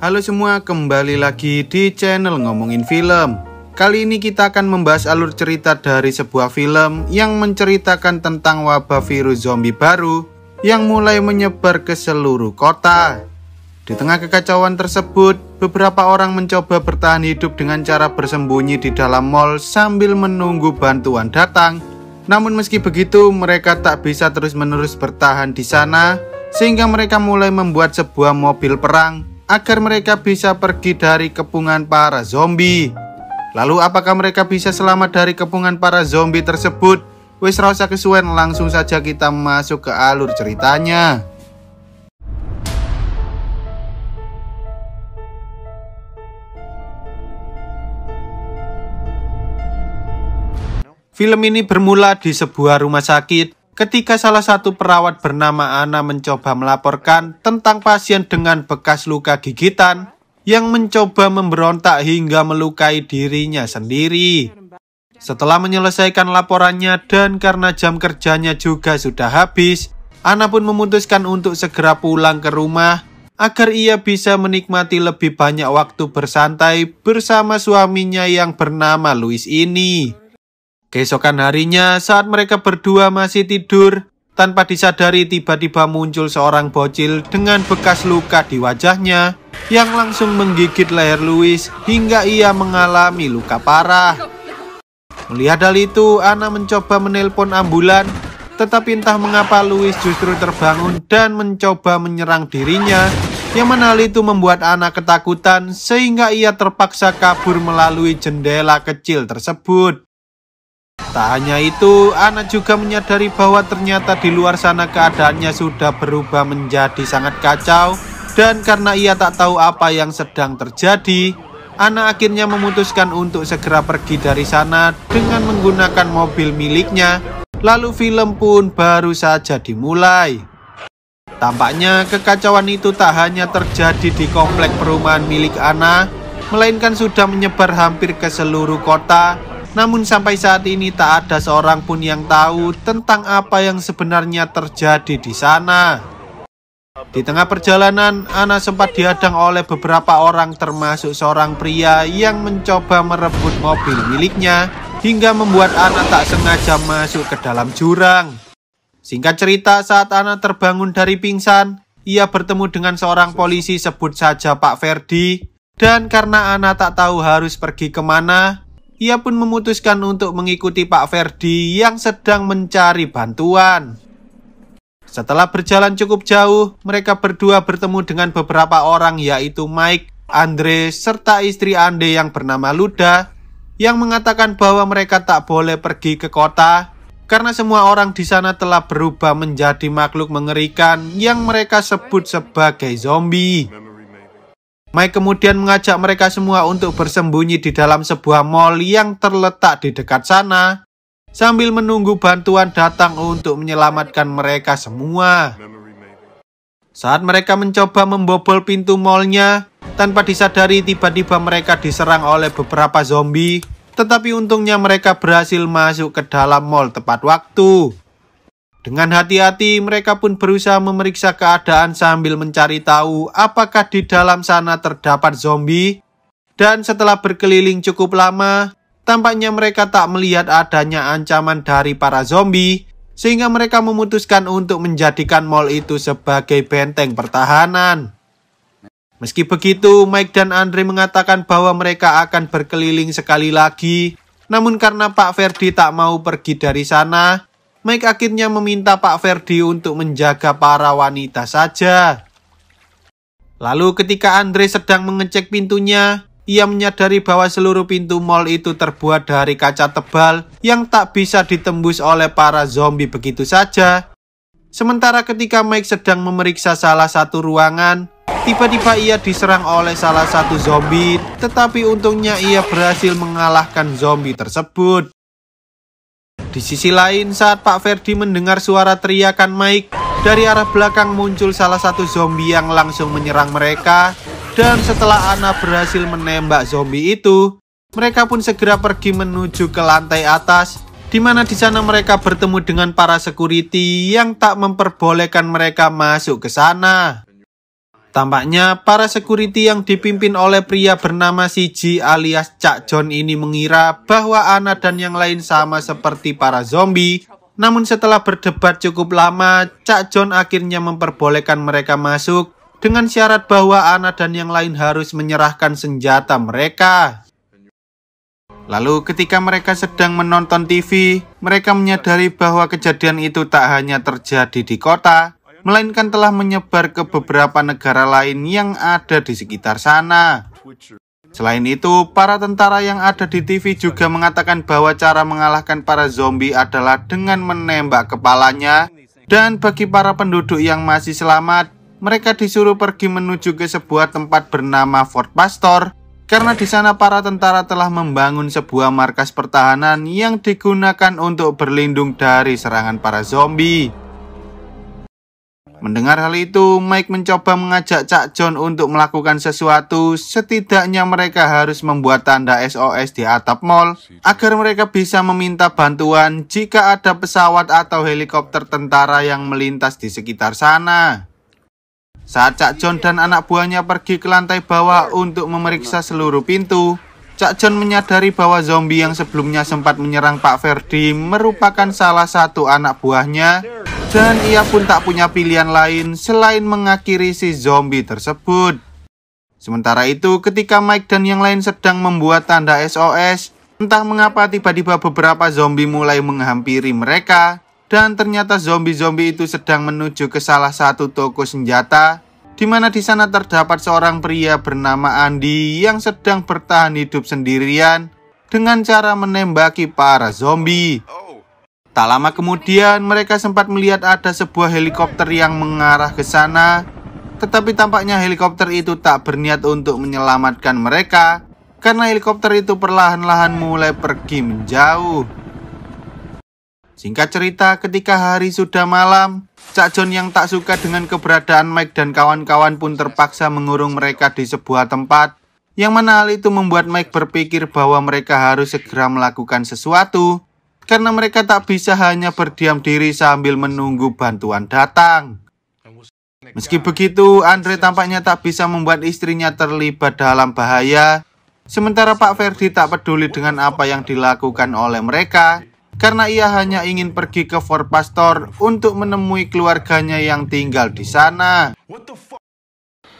Halo semua, kembali lagi di channel Ngomongin Film. Kali ini kita akan membahas alur cerita dari sebuah film yang menceritakan tentang wabah virus zombie baru yang mulai menyebar ke seluruh kota. Di tengah kekacauan tersebut, beberapa orang mencoba bertahan hidup dengan cara bersembunyi di dalam mall sambil menunggu bantuan datang. Namun meski begitu, mereka tak bisa terus-menerus bertahan di sana, sehingga mereka mulai membuat sebuah mobil perang agar mereka bisa pergi dari kepungan para zombie. Lalu apakah mereka bisa selamat dari kepungan para zombie tersebut? Wis rasa kesuwen langsung saja kita masuk ke alur ceritanya. Film ini bermula di sebuah rumah sakit ketika salah satu perawat bernama Ana mencoba melaporkan tentang pasien dengan bekas luka gigitan yang mencoba memberontak hingga melukai dirinya sendiri. Setelah menyelesaikan laporannya dan karena jam kerjanya juga sudah habis, Ana pun memutuskan untuk segera pulang ke rumah agar ia bisa menikmati lebih banyak waktu bersantai bersama suaminya yang bernama Louis ini. Keesokan harinya, saat mereka berdua masih tidur, tanpa disadari tiba-tiba muncul seorang bocil dengan bekas luka di wajahnya yang langsung menggigit leher Louis hingga ia mengalami luka parah. Melihat hal itu, Ana mencoba menelpon ambulan, tetapi entah mengapa Louis justru terbangun dan mencoba menyerang dirinya, yang mana hal itu membuat Ana ketakutan sehingga ia terpaksa kabur melalui jendela kecil tersebut. Tak hanya itu, Ana juga menyadari bahwa ternyata di luar sana keadaannya sudah berubah menjadi sangat kacau dan karena ia tak tahu apa yang sedang terjadi, Ana akhirnya memutuskan untuk segera pergi dari sana dengan menggunakan mobil miliknya. Lalu film pun baru saja dimulai. Tampaknya kekacauan itu tak hanya terjadi di komplek perumahan milik Ana, melainkan sudah menyebar hampir ke seluruh kota namun sampai saat ini tak ada seorang pun yang tahu tentang apa yang sebenarnya terjadi di sana. Di tengah perjalanan, Ana sempat dihadang oleh beberapa orang termasuk seorang pria yang mencoba merebut mobil miliknya hingga membuat Ana tak sengaja masuk ke dalam jurang. Singkat cerita, saat Ana terbangun dari pingsan, ia bertemu dengan seorang polisi sebut saja Pak Ferdi dan karena Ana tak tahu harus pergi kemana, ia pun memutuskan untuk mengikuti Pak Ferdi yang sedang mencari bantuan. Setelah berjalan cukup jauh, mereka berdua bertemu dengan beberapa orang yaitu Mike, Andre, serta istri Andre yang bernama Luda yang mengatakan bahwa mereka tak boleh pergi ke kota karena semua orang di sana telah berubah menjadi makhluk mengerikan yang mereka sebut sebagai zombie. Mike kemudian mengajak mereka semua untuk bersembunyi di dalam sebuah mall yang terletak di dekat sana, sambil menunggu bantuan datang untuk menyelamatkan mereka semua. Saat mereka mencoba membobol pintu mallnya, tanpa disadari tiba-tiba mereka diserang oleh beberapa zombie, tetapi untungnya mereka berhasil masuk ke dalam mall tepat waktu. Dengan hati-hati, mereka pun berusaha memeriksa keadaan sambil mencari tahu apakah di dalam sana terdapat zombie. Dan setelah berkeliling cukup lama, tampaknya mereka tak melihat adanya ancaman dari para zombie, sehingga mereka memutuskan untuk menjadikan mall itu sebagai benteng pertahanan. Meski begitu, Mike dan Andre mengatakan bahwa mereka akan berkeliling sekali lagi. Namun karena Pak Ferdi tak mau pergi dari sana, Mike akhirnya meminta Pak Ferdi untuk menjaga para wanita saja. Lalu ketika Andre sedang mengecek pintunya, ia menyadari bahwa seluruh pintu mall itu terbuat dari kaca tebal yang tak bisa ditembus oleh para zombie begitu saja. Sementara ketika Mike sedang memeriksa salah satu ruangan, tiba-tiba ia diserang oleh salah satu zombie, tetapi untungnya ia berhasil mengalahkan zombie tersebut. Di sisi lain, saat Pak Ferdi mendengar suara teriakan Mike, dari arah belakang muncul salah satu zombie yang langsung menyerang mereka. Dan setelah Ana berhasil menembak zombie itu, mereka pun segera pergi menuju ke lantai atas di mana di sana mereka bertemu dengan para security yang tak memperbolehkan mereka masuk ke sana. Tampaknya para security yang dipimpin oleh pria bernama Siji alias Cak John ini mengira bahwa Ana dan yang lain sama seperti para zombie. Namun setelah berdebat cukup lama, Cak John akhirnya memperbolehkan mereka masuk dengan syarat bahwa Ana dan yang lain harus menyerahkan senjata mereka. Lalu ketika mereka sedang menonton TV, mereka menyadari bahwa kejadian itu tak hanya terjadi di kota, melainkan telah menyebar ke beberapa negara lain yang ada di sekitar sana. Selain itu, para tentara yang ada di TV juga mengatakan bahwa cara mengalahkan para zombie adalah dengan menembak kepalanya. Dan bagi para penduduk yang masih selamat, mereka disuruh pergi menuju ke sebuah tempat bernama Fort Pastor karena di sana para tentara telah membangun sebuah markas pertahanan yang digunakan untuk berlindung dari serangan para zombie. Mendengar hal itu, Mike mencoba mengajak Cak John untuk melakukan sesuatu. Setidaknya mereka harus membuat tanda SOS di atap mall agar mereka bisa meminta bantuan jika ada pesawat atau helikopter tentara yang melintas di sekitar sana. Saat Cak John dan anak buahnya pergi ke lantai bawah untuk memeriksa seluruh pintu, Cak John menyadari bahwa zombie yang sebelumnya sempat menyerang Pak Ferdi merupakan salah satu anak buahnya dan ia pun tak punya pilihan lain selain mengakhiri si zombie tersebut. Sementara itu, ketika Mike dan yang lain sedang membuat tanda SOS, entah mengapa tiba-tiba beberapa zombie mulai menghampiri mereka, dan ternyata zombie-zombie itu sedang menuju ke salah satu toko senjata, di mana di sana terdapat seorang pria bernama Andi yang sedang bertahan hidup sendirian dengan cara menembaki para zombie. Oh, Tak lama kemudian, mereka sempat melihat ada sebuah helikopter yang mengarah ke sana, tetapi tampaknya helikopter itu tak berniat untuk menyelamatkan mereka karena helikopter itu perlahan-lahan mulai pergi menjauh. Singkat cerita, ketika hari sudah malam, Cak John yang tak suka dengan keberadaan Mike dan kawan-kawan pun terpaksa mengurung mereka di sebuah tempat yang mana hal itu membuat Mike berpikir bahwa mereka harus segera melakukan sesuatu karena mereka tak bisa hanya berdiam diri sambil menunggu bantuan datang. Meski begitu, Andre tampaknya tak bisa membuat istrinya terlibat dalam bahaya, sementara Pak Ferdi tak peduli dengan apa yang dilakukan oleh mereka, karena ia hanya ingin pergi ke Fort Pastor untuk menemui keluarganya yang tinggal di sana.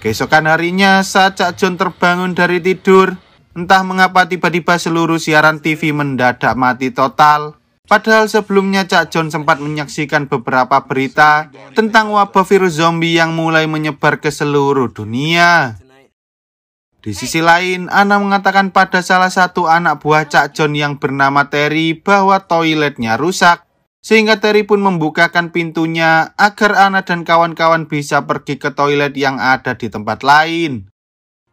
Keesokan harinya, saat Cak John terbangun dari tidur, Entah mengapa tiba-tiba seluruh siaran TV mendadak mati total. Padahal sebelumnya Cak John sempat menyaksikan beberapa berita tentang wabah virus zombie yang mulai menyebar ke seluruh dunia. Di sisi lain, Ana mengatakan pada salah satu anak buah Cak John yang bernama Terry bahwa toiletnya rusak. Sehingga Terry pun membukakan pintunya agar Ana dan kawan-kawan bisa pergi ke toilet yang ada di tempat lain.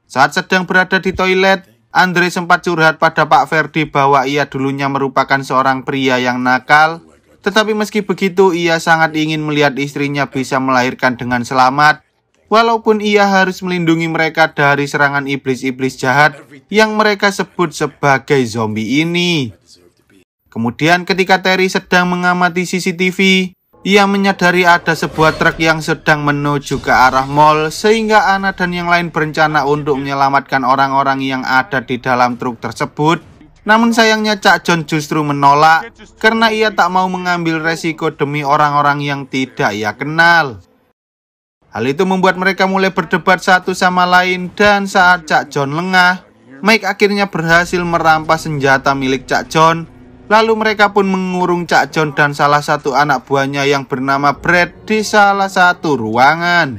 Saat sedang berada di toilet, Andre sempat curhat pada Pak Ferdi bahwa ia dulunya merupakan seorang pria yang nakal. Tetapi meski begitu, ia sangat ingin melihat istrinya bisa melahirkan dengan selamat. Walaupun ia harus melindungi mereka dari serangan iblis-iblis jahat yang mereka sebut sebagai zombie ini. Kemudian ketika Terry sedang mengamati CCTV, ia menyadari ada sebuah truk yang sedang menuju ke arah mall sehingga Ana dan yang lain berencana untuk menyelamatkan orang-orang yang ada di dalam truk tersebut. Namun sayangnya Cak John justru menolak karena ia tak mau mengambil resiko demi orang-orang yang tidak ia kenal. Hal itu membuat mereka mulai berdebat satu sama lain dan saat Cak John lengah, Mike akhirnya berhasil merampas senjata milik Cak John Lalu mereka pun mengurung Cak John dan salah satu anak buahnya yang bernama Brad di salah satu ruangan.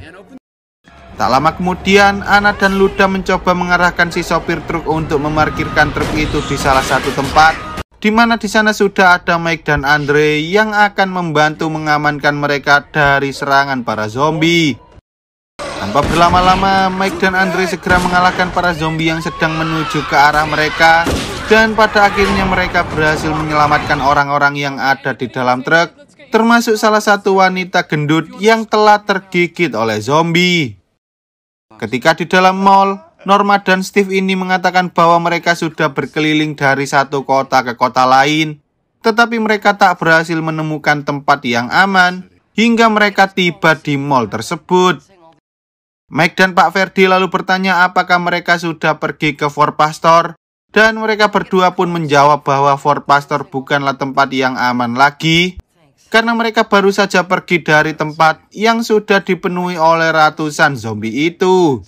Tak lama kemudian, Ana dan Luda mencoba mengarahkan si sopir truk untuk memarkirkan truk itu di salah satu tempat di mana di sana sudah ada Mike dan Andre yang akan membantu mengamankan mereka dari serangan para zombie. Tanpa berlama-lama, Mike dan Andre segera mengalahkan para zombie yang sedang menuju ke arah mereka dan pada akhirnya mereka berhasil menyelamatkan orang-orang yang ada di dalam truk, termasuk salah satu wanita gendut yang telah tergigit oleh zombie. Ketika di dalam mall, Norma dan Steve ini mengatakan bahwa mereka sudah berkeliling dari satu kota ke kota lain, tetapi mereka tak berhasil menemukan tempat yang aman hingga mereka tiba di mall tersebut. Mike dan Pak Ferdi lalu bertanya apakah mereka sudah pergi ke Four Pastor dan mereka berdua pun menjawab bahwa Fort Pastor bukanlah tempat yang aman lagi karena mereka baru saja pergi dari tempat yang sudah dipenuhi oleh ratusan zombie itu.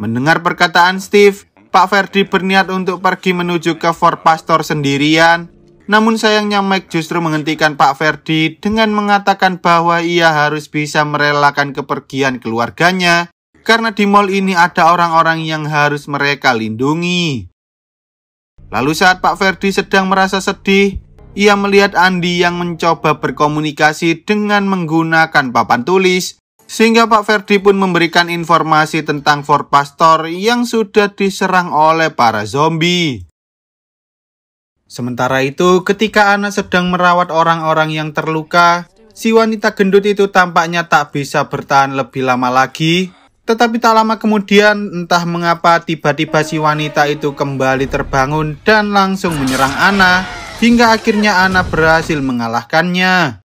Mendengar perkataan Steve, Pak Ferdi berniat untuk pergi menuju ke Fort Pastor sendirian. Namun sayangnya Mike justru menghentikan Pak Ferdi dengan mengatakan bahwa ia harus bisa merelakan kepergian keluarganya karena di mall ini ada orang-orang yang harus mereka lindungi. Lalu saat Pak Ferdi sedang merasa sedih, ia melihat Andi yang mencoba berkomunikasi dengan menggunakan papan tulis, sehingga Pak Ferdi pun memberikan informasi tentang Pastor yang sudah diserang oleh para zombie. Sementara itu, ketika Ana sedang merawat orang-orang yang terluka, si wanita gendut itu tampaknya tak bisa bertahan lebih lama lagi tetapi tak lama kemudian, entah mengapa tiba-tiba si wanita itu kembali terbangun dan langsung menyerang Ana, hingga akhirnya Ana berhasil mengalahkannya.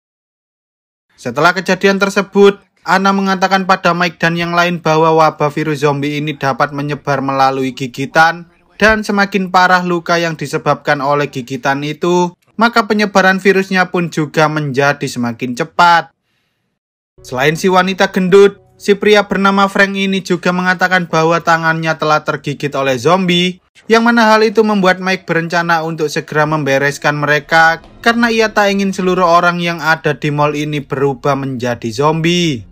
Setelah kejadian tersebut, Ana mengatakan pada Mike dan yang lain bahwa wabah virus zombie ini dapat menyebar melalui gigitan, dan semakin parah luka yang disebabkan oleh gigitan itu, maka penyebaran virusnya pun juga menjadi semakin cepat. Selain si wanita gendut, Si pria bernama Frank ini juga mengatakan bahwa tangannya telah tergigit oleh zombie, yang mana hal itu membuat Mike berencana untuk segera membereskan mereka karena ia tak ingin seluruh orang yang ada di mall ini berubah menjadi zombie.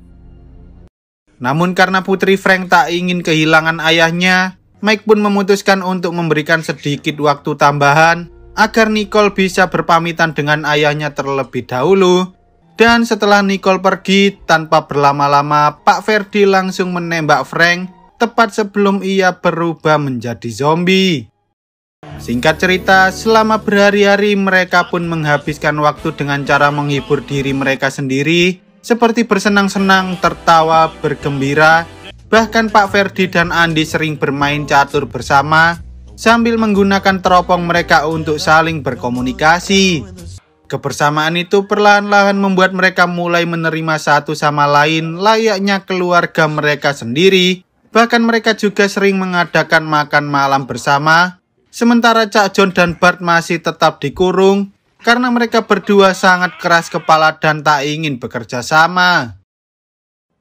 Namun karena putri Frank tak ingin kehilangan ayahnya, Mike pun memutuskan untuk memberikan sedikit waktu tambahan agar Nicole bisa berpamitan dengan ayahnya terlebih dahulu dan setelah Nicole pergi, tanpa berlama-lama Pak Ferdi langsung menembak Frank tepat sebelum ia berubah menjadi zombie. Singkat cerita, selama berhari-hari mereka pun menghabiskan waktu dengan cara menghibur diri mereka sendiri, seperti bersenang-senang, tertawa, bergembira, bahkan Pak Ferdi dan Andi sering bermain catur bersama sambil menggunakan teropong mereka untuk saling berkomunikasi. Kebersamaan itu perlahan-lahan membuat mereka mulai menerima satu sama lain layaknya keluarga mereka sendiri. Bahkan mereka juga sering mengadakan makan malam bersama. Sementara Cak John dan Bart masih tetap dikurung karena mereka berdua sangat keras kepala dan tak ingin bekerja sama.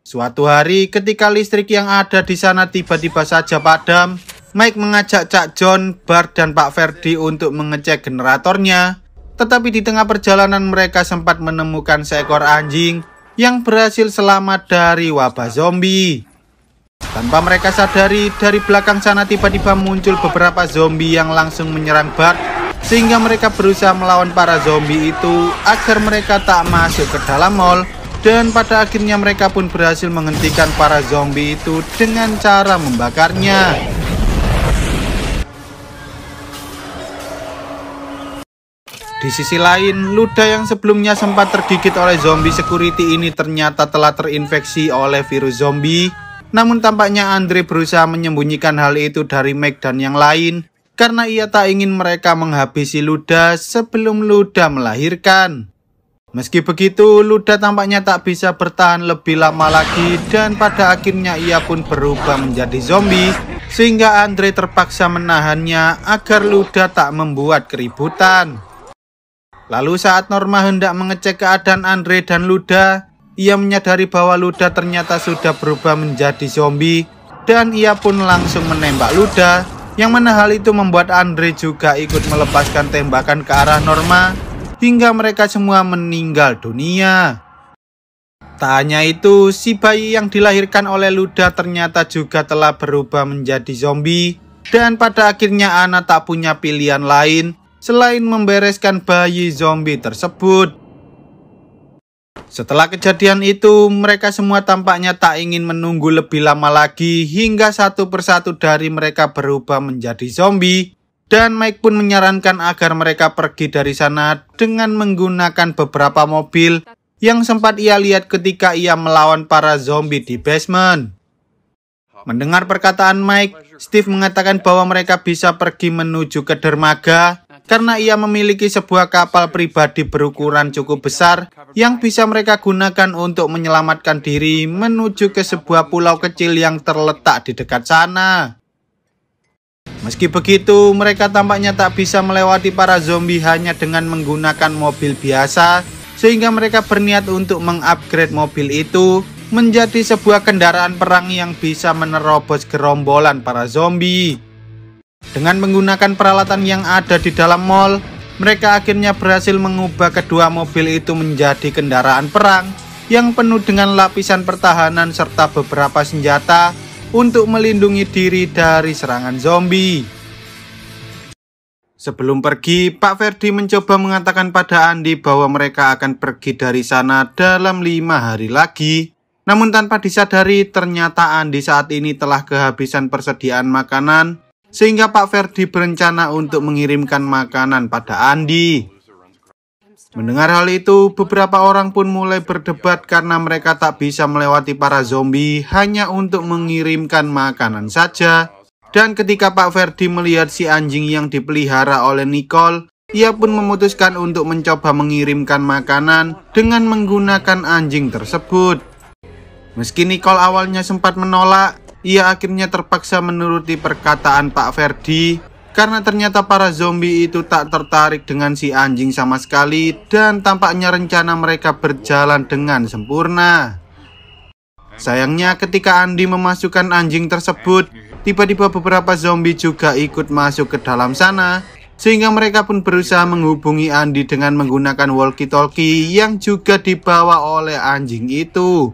Suatu hari ketika listrik yang ada di sana tiba-tiba saja padam, Mike mengajak Cak John, Bart, dan Pak Ferdi untuk mengecek generatornya tetapi di tengah perjalanan mereka sempat menemukan seekor anjing yang berhasil selamat dari wabah zombie. Tanpa mereka sadari, dari belakang sana tiba-tiba muncul beberapa zombie yang langsung menyerang Bart sehingga mereka berusaha melawan para zombie itu agar mereka tak masuk ke dalam mall dan pada akhirnya mereka pun berhasil menghentikan para zombie itu dengan cara membakarnya. Di sisi lain, Luda yang sebelumnya sempat tergigit oleh zombie security ini ternyata telah terinfeksi oleh virus zombie. Namun tampaknya Andre berusaha menyembunyikan hal itu dari Meg dan yang lain karena ia tak ingin mereka menghabisi Luda sebelum Luda melahirkan. Meski begitu, Luda tampaknya tak bisa bertahan lebih lama lagi dan pada akhirnya ia pun berubah menjadi zombie sehingga Andre terpaksa menahannya agar Luda tak membuat keributan. Lalu saat Norma hendak mengecek keadaan Andre dan Luda, ia menyadari bahwa Luda ternyata sudah berubah menjadi zombie dan ia pun langsung menembak Luda yang mana hal itu membuat Andre juga ikut melepaskan tembakan ke arah Norma hingga mereka semua meninggal dunia. Tak hanya itu, si bayi yang dilahirkan oleh Luda ternyata juga telah berubah menjadi zombie dan pada akhirnya Ana tak punya pilihan lain selain membereskan bayi zombie tersebut. Setelah kejadian itu, mereka semua tampaknya tak ingin menunggu lebih lama lagi hingga satu persatu dari mereka berubah menjadi zombie. Dan Mike pun menyarankan agar mereka pergi dari sana dengan menggunakan beberapa mobil yang sempat ia lihat ketika ia melawan para zombie di basement. Mendengar perkataan Mike, Steve mengatakan bahwa mereka bisa pergi menuju ke dermaga karena ia memiliki sebuah kapal pribadi berukuran cukup besar yang bisa mereka gunakan untuk menyelamatkan diri menuju ke sebuah pulau kecil yang terletak di dekat sana. Meski begitu, mereka tampaknya tak bisa melewati para zombie hanya dengan menggunakan mobil biasa, sehingga mereka berniat untuk mengupgrade mobil itu menjadi sebuah kendaraan perang yang bisa menerobos gerombolan para zombie. Dengan menggunakan peralatan yang ada di dalam mall, mereka akhirnya berhasil mengubah kedua mobil itu menjadi kendaraan perang yang penuh dengan lapisan pertahanan serta beberapa senjata untuk melindungi diri dari serangan zombie. Sebelum pergi, Pak Ferdi mencoba mengatakan pada Andi bahwa mereka akan pergi dari sana dalam lima hari lagi. Namun tanpa disadari, ternyata Andi saat ini telah kehabisan persediaan makanan sehingga Pak Ferdi berencana untuk mengirimkan makanan pada Andi. Mendengar hal itu, beberapa orang pun mulai berdebat karena mereka tak bisa melewati para zombie hanya untuk mengirimkan makanan saja. Dan ketika Pak Ferdi melihat si anjing yang dipelihara oleh Nicole, ia pun memutuskan untuk mencoba mengirimkan makanan dengan menggunakan anjing tersebut. Meski Nicole awalnya sempat menolak, ia akhirnya terpaksa menuruti perkataan Pak Ferdi karena ternyata para zombie itu tak tertarik dengan si anjing sama sekali dan tampaknya rencana mereka berjalan dengan sempurna. Sayangnya ketika Andi memasukkan anjing tersebut, tiba-tiba beberapa zombie juga ikut masuk ke dalam sana sehingga mereka pun berusaha menghubungi Andi dengan menggunakan walkie-talkie yang juga dibawa oleh anjing itu.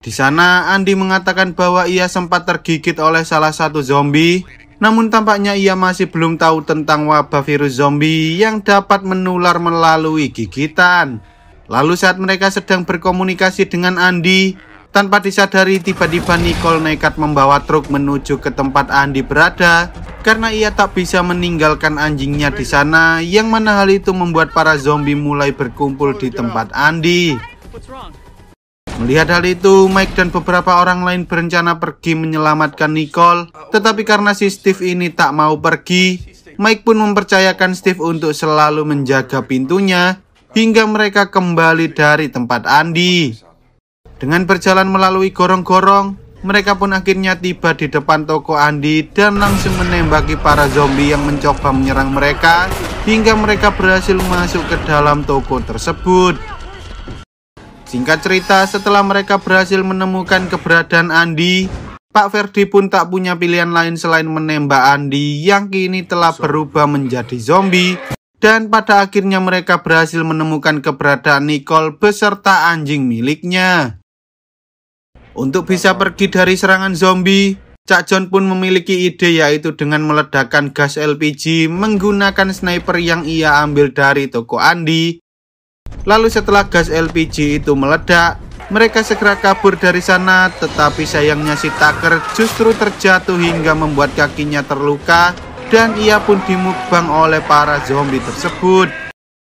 Di sana, Andi mengatakan bahwa ia sempat tergigit oleh salah satu zombie, namun tampaknya ia masih belum tahu tentang wabah virus zombie yang dapat menular melalui gigitan. Lalu saat mereka sedang berkomunikasi dengan Andi, tanpa disadari tiba-tiba Nicole nekat membawa truk menuju ke tempat Andi berada karena ia tak bisa meninggalkan anjingnya di sana yang mana hal itu membuat para zombie mulai berkumpul di tempat Andi. Melihat hal itu, Mike dan beberapa orang lain berencana pergi menyelamatkan Nicole, tetapi karena si Steve ini tak mau pergi, Mike pun mempercayakan Steve untuk selalu menjaga pintunya hingga mereka kembali dari tempat Andi. Dengan berjalan melalui gorong-gorong, mereka pun akhirnya tiba di depan toko Andi dan langsung menembaki para zombie yang mencoba menyerang mereka hingga mereka berhasil masuk ke dalam toko tersebut. Singkat cerita, setelah mereka berhasil menemukan keberadaan Andi, Pak Verdi pun tak punya pilihan lain selain menembak Andi yang kini telah berubah menjadi zombie. Dan pada akhirnya mereka berhasil menemukan keberadaan Nicole beserta anjing miliknya. Untuk bisa pergi dari serangan zombie, Cak John pun memiliki ide yaitu dengan meledakkan gas LPG menggunakan sniper yang ia ambil dari toko Andi Lalu setelah gas LPG itu meledak, mereka segera kabur dari sana tetapi sayangnya si Tucker justru terjatuh hingga membuat kakinya terluka dan ia pun dimukbang oleh para zombie tersebut.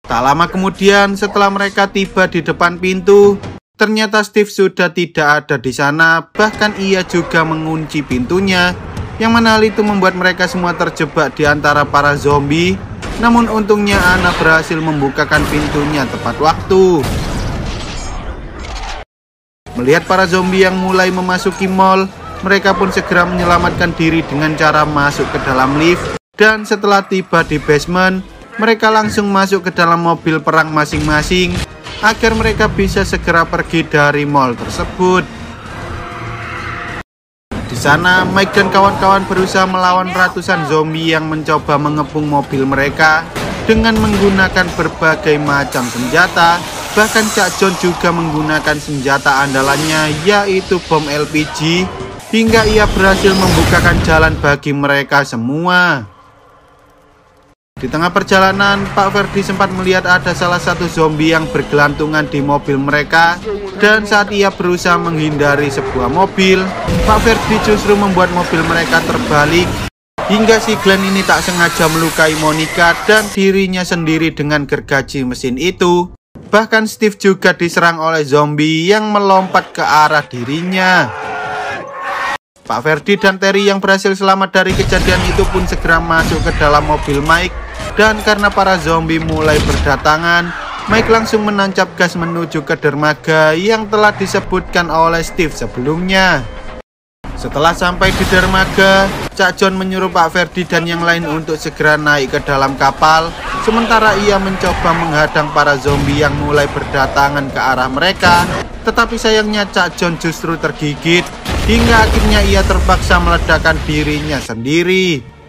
Tak lama kemudian setelah mereka tiba di depan pintu, ternyata Steve sudah tidak ada di sana bahkan ia juga mengunci pintunya yang mana hal itu membuat mereka semua terjebak di antara para zombie namun untungnya Ana berhasil membukakan pintunya tepat waktu. Melihat para zombie yang mulai memasuki mall, mereka pun segera menyelamatkan diri dengan cara masuk ke dalam lift. Dan setelah tiba di basement, mereka langsung masuk ke dalam mobil perang masing-masing agar mereka bisa segera pergi dari mall tersebut sana, Mike dan kawan-kawan berusaha melawan ratusan zombie yang mencoba mengepung mobil mereka dengan menggunakan berbagai macam senjata. Bahkan Cak John juga menggunakan senjata andalannya yaitu bom LPG hingga ia berhasil membukakan jalan bagi mereka semua. Di tengah perjalanan, Pak Ferdi sempat melihat ada salah satu zombie yang bergelantungan di mobil mereka dan saat ia berusaha menghindari sebuah mobil, Pak Ferdi justru membuat mobil mereka terbalik hingga si Glenn ini tak sengaja melukai Monica dan dirinya sendiri dengan gergaji mesin itu. Bahkan Steve juga diserang oleh zombie yang melompat ke arah dirinya. Pak Ferdi dan Terry yang berhasil selamat dari kejadian itu pun segera masuk ke dalam mobil Mike dan karena para zombie mulai berdatangan, Mike langsung menancap gas menuju ke dermaga yang telah disebutkan oleh Steve sebelumnya. Setelah sampai di dermaga, Cak John menyuruh Pak Ferdi dan yang lain untuk segera naik ke dalam kapal, sementara ia mencoba menghadang para zombie yang mulai berdatangan ke arah mereka. Tetapi sayangnya Cak John justru tergigit, hingga akhirnya ia terpaksa meledakkan dirinya sendiri.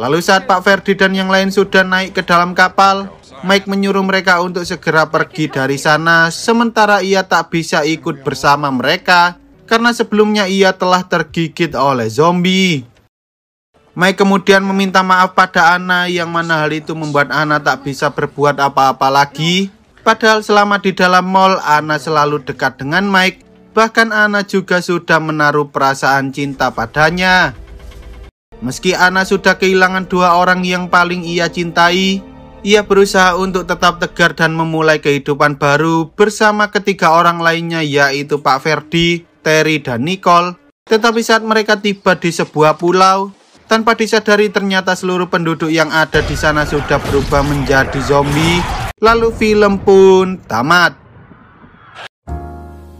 Lalu saat Pak Ferdi dan yang lain sudah naik ke dalam kapal, Mike menyuruh mereka untuk segera pergi dari sana sementara ia tak bisa ikut bersama mereka karena sebelumnya ia telah tergigit oleh zombie. Mike kemudian meminta maaf pada Anna yang mana hal itu membuat Anna tak bisa berbuat apa-apa lagi. Padahal selama di dalam mall, Anna selalu dekat dengan Mike. Bahkan Anna juga sudah menaruh perasaan cinta padanya. Meski Ana sudah kehilangan dua orang yang paling ia cintai, ia berusaha untuk tetap tegar dan memulai kehidupan baru bersama ketiga orang lainnya yaitu Pak Ferdi, Terry, dan Nicole. Tetapi saat mereka tiba di sebuah pulau, tanpa disadari ternyata seluruh penduduk yang ada di sana sudah berubah menjadi zombie. Lalu film pun tamat.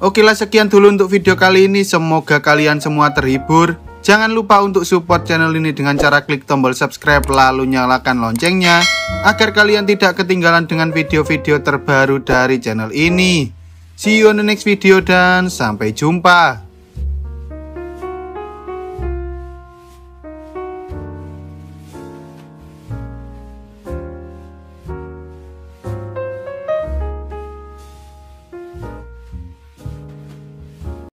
Oke lah sekian dulu untuk video kali ini, semoga kalian semua terhibur. Jangan lupa untuk support channel ini dengan cara klik tombol subscribe lalu nyalakan loncengnya agar kalian tidak ketinggalan dengan video-video terbaru dari channel ini. See you on the next video dan sampai jumpa.